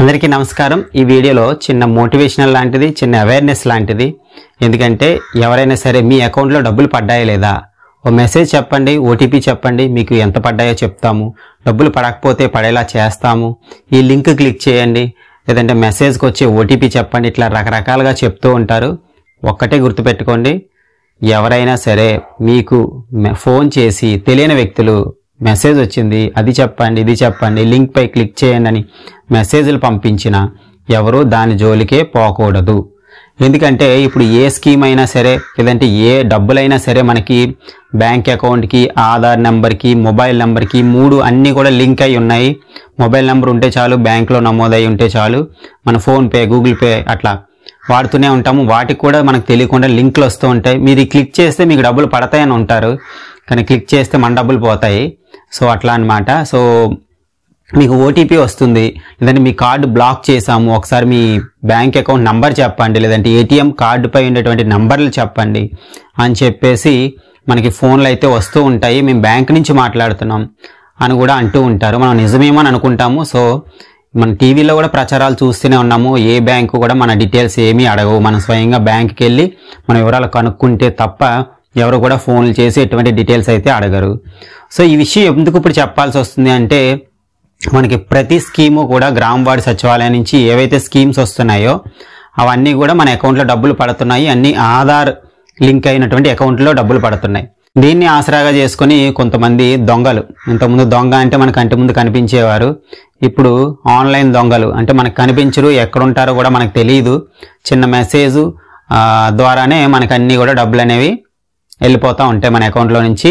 అందరికీ నమస్కారం ఈ వీడియోలో చిన్న మోటివేషనల్ లాంటిది చిన్న అవేర్నెస్ లాంటిది ఎందుకంటే ఎవరైనా సరే మీ అకౌంట్లో డబ్బులు పడ్డాయా లేదా ఓ మెసేజ్ చెప్పండి ఓటీపీ చెప్పండి మీకు ఎంత పడ్డాయో చెప్తాము డబ్బులు పడకపోతే పడేలా చేస్తాము ఈ లింక్ క్లిక్ చేయండి లేదంటే మెసేజ్కి వచ్చే ఓటీపీ చెప్పండి ఇట్లా రకరకాలుగా చెప్తూ ఉంటారు ఒక్కటే గుర్తుపెట్టుకోండి ఎవరైనా సరే మీకు ఫోన్ చేసి తెలియని వ్యక్తులు మెసేజ్ వచ్చింది అది చెప్పండి ఇది చెప్పండి లింక్పై క్లిక్ చేయండి అని మెసేజ్లు పంపించిన ఎవరు దాని జోలికే పోకూడదు ఎందుకంటే ఇప్పుడు ఏ స్కీమ్ అయినా సరే లేదంటే ఏ డబ్బులైనా సరే మనకి బ్యాంక్ అకౌంట్కి ఆధార్ నెంబర్కి మొబైల్ నెంబర్కి మూడు అన్నీ కూడా లింక్ అయి ఉన్నాయి మొబైల్ నెంబర్ ఉంటే చాలు బ్యాంక్లో నమోదై ఉంటే చాలు మన ఫోన్పే గూగుల్ పే అట్లా వాడుతూనే ఉంటాము వాటికి కూడా మనకు తెలియకుండా లింక్లు వస్తూ ఉంటాయి మీరు క్లిక్ చేస్తే మీకు డబ్బులు పడతాయని ఉంటారు కానీ క్లిక్ చేస్తే మన డబ్బులు పోతాయి సో అట్లా అనమాట సో మీకు ఓటీపీ వస్తుంది లేదంటే మీ కార్డు బ్లాక్ చేసాము ఒకసారి మీ బ్యాంక్ అకౌంట్ నంబర్ చెప్పండి లేదంటే ఏటీఎం కార్డుపై ఉండేటువంటి నంబర్లు చెప్పండి అని చెప్పేసి మనకి ఫోన్లు అయితే వస్తూ ఉంటాయి మేము బ్యాంక్ నుంచి మాట్లాడుతున్నాం అని కూడా అంటూ ఉంటారు మనం నిజమేమో అని అనుకుంటాము సో మన టీవీలో కూడా ప్రచారాలు చూస్తూనే ఉన్నాము ఏ బ్యాంకు కూడా మన డీటెయిల్స్ ఏమీ అడగవు మనం స్వయంగా బ్యాంకుకి వెళ్ళి మన వివరాలు కనుక్కుంటే తప్ప ఎవరు కూడా ఫోన్లు చేసి ఎటువంటి డీటెయిల్స్ అయితే అడగరు సో ఈ విషయం ఎందుకు ఇప్పుడు చెప్పాల్సి వస్తుంది అంటే మనకి ప్రతి స్కీము కూడా గ్రామ వార్డు సచివాలయం నుంచి ఏవైతే స్కీమ్స్ వస్తున్నాయో అవన్నీ కూడా మన అకౌంట్లో డబ్బులు పడుతున్నాయి అన్ని ఆధార్ లింక్ అయినటువంటి అకౌంట్లో డబ్బులు పడుతున్నాయి దీన్ని ఆసరాగా చేసుకుని కొంతమంది దొంగలు ఇంతకుముందు దొంగ అంటే మన కంటి ముందు కనిపించేవారు ఇప్పుడు ఆన్లైన్ దొంగలు అంటే మనకు కనిపించరు ఎక్కడుంటారో కూడా మనకు తెలియదు చిన్న మెసేజ్ ద్వారానే మనకు అన్నీ కూడా డబ్బులు అనేవి వెళ్ళిపోతూ ఉంటాయి మన అకౌంట్లో నుంచి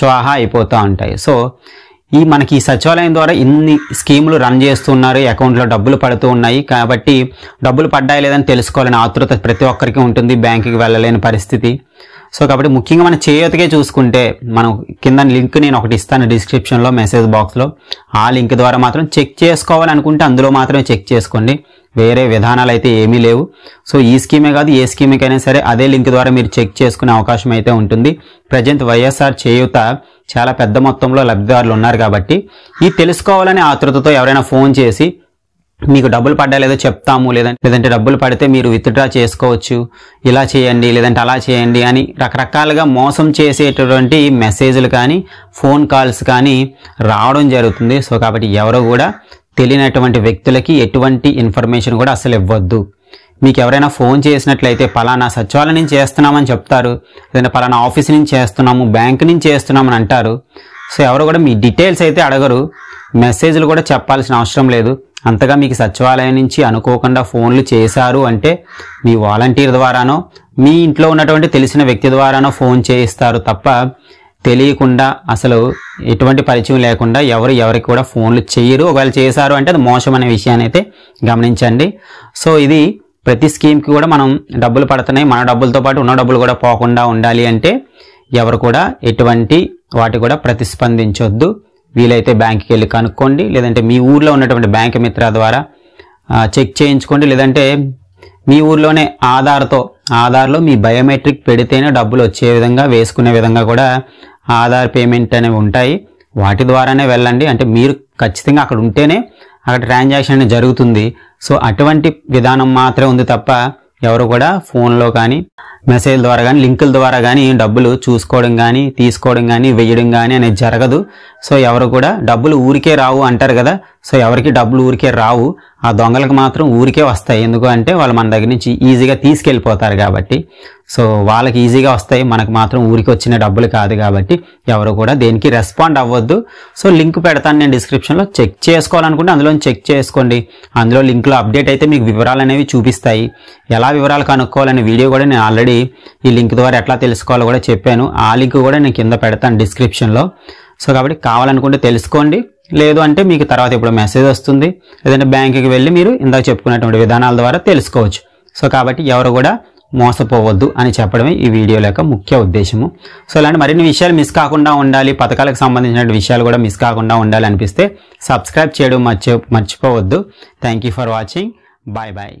స్వాహ అయిపోతూ ఉంటాయి సో ఈ మనకి ఈ సచివాలయం ద్వారా ఇన్ని స్కీములు రన్ చేస్తున్నారు అకౌంట్లో డబ్బులు పడుతూ ఉన్నాయి కాబట్టి డబ్బులు పడ్డాయి లేదని తెలుసుకోవాలని ఆతృత ప్రతి ఒక్కరికి ఉంటుంది బ్యాంకుకి వెళ్ళలేని పరిస్థితి సో కాబట్టి ముఖ్యంగా మన చేయొతకే చూసుకుంటే మనం కింద లింక్ నేను ఒకటి ఇస్తాను డిస్క్రిప్షన్లో మెసేజ్ బాక్స్లో ఆ లింక్ ద్వారా మాత్రం చెక్ చేసుకోవాలనుకుంటే అందులో మాత్రమే చెక్ చేసుకోండి వేరే విధానాలు అయితే ఏమీ లేవు సో ఈ స్కీమే కాదు ఏ స్కీమ్కైనా సరే అదే లింక్ ద్వారా మీరు చెక్ చేసుకునే అవకాశం అయితే ఉంటుంది ప్రజెంట్ వైఎస్ఆర్ చేయూత చాలా పెద్ద మొత్తంలో లబ్ధిదారులు ఉన్నారు కాబట్టి ఇది తెలుసుకోవాలనే ఆతృతతో ఎవరైనా ఫోన్ చేసి మీకు డబ్బులు పడ్డా లేదో చెప్తాము లేదంటే లేదంటే డబ్బులు పడితే మీరు విత్డ్రా చేసుకోవచ్చు ఇలా చేయండి లేదంటే అలా చేయండి అని రకరకాలుగా మోసం చేసేటటువంటి మెసేజ్లు కానీ ఫోన్ కాల్స్ కానీ రావడం జరుగుతుంది సో కాబట్టి ఎవరు కూడా తెలియనటువంటి వ్యక్తులకి ఎటువంటి ఇన్ఫర్మేషన్ కూడా అసలు ఇవ్వద్దు మీకు ఎవరైనా ఫోన్ చేసినట్లయితే పలానా సచివాలయం నుంచి చేస్తున్నామని చెప్తారు లేదంటే పలానా ఆఫీస్ నుంచి చేస్తున్నాము బ్యాంక్ నుంచి చేస్తున్నామని అంటారు సో ఎవరు కూడా మీ డీటెయిల్స్ అయితే అడగరు మెసేజ్లు కూడా చెప్పాల్సిన అవసరం లేదు అంతగా మీకు సచివాలయం నుంచి అనుకోకుండా ఫోన్లు చేశారు అంటే మీ వాలంటీర్ ద్వారానో మీ ఇంట్లో ఉన్నటువంటి తెలిసిన వ్యక్తి ద్వారానో ఫోన్ చేయిస్తారు తప్ప తెలియకుండా అసలు ఎటువంటి పరిచయం లేకుండా ఎవరు ఎవరికి కూడా ఫోన్లు చేయరు ఒకవేళ చేశారు అంటే అది మోసం అనే విషయాన్ని అయితే గమనించండి సో ఇది ప్రతి స్కీమ్కి కూడా మనం డబ్బులు పడుతున్నాయి మన డబ్బులతో పాటు ఉన్న డబ్బులు కూడా పోకుండా ఉండాలి అంటే ఎవరు కూడా ఎటువంటి వాటి కూడా ప్రతిస్పందించొద్దు వీలైతే బ్యాంక్కి వెళ్ళి కనుక్కోండి లేదంటే మీ ఊర్లో ఉన్నటువంటి బ్యాంక్ మిత్ర ద్వారా చెక్ చేయించుకోండి లేదంటే మీ ఊర్లోనే ఆధార్తో ఆధార్లో మీ బయోమెట్రిక్ పెడితేనే డబ్బులు వచ్చే విధంగా వేసుకునే విధంగా కూడా ఆధార్ పేమెంట్ అనేవి ఉంటాయి వాటి ద్వారానే వెళ్ళండి అంటే మీరు ఖచ్చితంగా అక్కడ ఉంటేనే అక్కడ ట్రాన్సాక్షన్ అనేది జరుగుతుంది సో అటువంటి విధానం మాత్రమే ఉంది తప్ప ఎవరు కూడా ఫోన్లో కానీ మెసేజ్ ద్వారా కానీ లింకుల ద్వారా కానీ డబ్బులు చూసుకోవడం కానీ తీసుకోవడం కానీ వేయడం కానీ అనేది జరగదు సో ఎవరు కూడా డబ్బులు ఊరికే రావు అంటారు కదా సో ఎవరికి డబ్బులు ఊరికే రావు ఆ దొంగలకు మాత్రం ఊరికే వస్తాయి ఎందుకు అంటే వాళ్ళు మన దగ్గర నుంచి ఈజీగా తీసుకెళ్ళిపోతారు కాబట్టి సో వాళ్ళకి ఈజీగా వస్తాయి మనకు మాత్రం ఊరికి వచ్చిన డబ్బులు కాదు కాబట్టి ఎవరు కూడా దేనికి రెస్పాండ్ అవ్వద్దు సో లింక్ పెడతాను నేను డిస్క్రిప్షన్లో చెక్ చేసుకోవాలనుకుంటే అందులో చెక్ చేసుకోండి అందులో లింక్లో అప్డేట్ అయితే మీకు వివరాలు అనేవి చూపిస్తాయి ఎలా వివరాలు కనుక్కోవాలనే వీడియో కూడా నేను ఆల్రెడీ ఈ లింక్ ద్వారా ఎట్లా తెలుసుకోవాలో కూడా చెప్పాను ఆ లింక్ కూడా నేను కింద పెడతాను డిస్క్రిప్షన్లో సో కాబట్టి కావాలనుకుంటే తెలుసుకోండి లేదు అంటే మీకు తర్వాత ఇప్పుడు మెసేజ్ వస్తుంది లేదంటే బ్యాంకుకి వెళ్ళి మీరు ఇందాక చెప్పుకున్నటువంటి విధానాల ద్వారా తెలుసుకోవచ్చు సో కాబట్టి ఎవరు కూడా మోసపోవద్దు అని చెప్పడమే ఈ వీడియోల యొక్క ముఖ్య ఉద్దేశము సో ఇలాంటి మరిన్ని విషయాలు మిస్ కాకుండా ఉండాలి పథకాలకు సంబంధించిన విషయాలు కూడా మిస్ కాకుండా ఉండాలి అనిపిస్తే సబ్స్క్రైబ్ చేయడం మర్చి మర్చిపోవద్దు thank for watching bye bye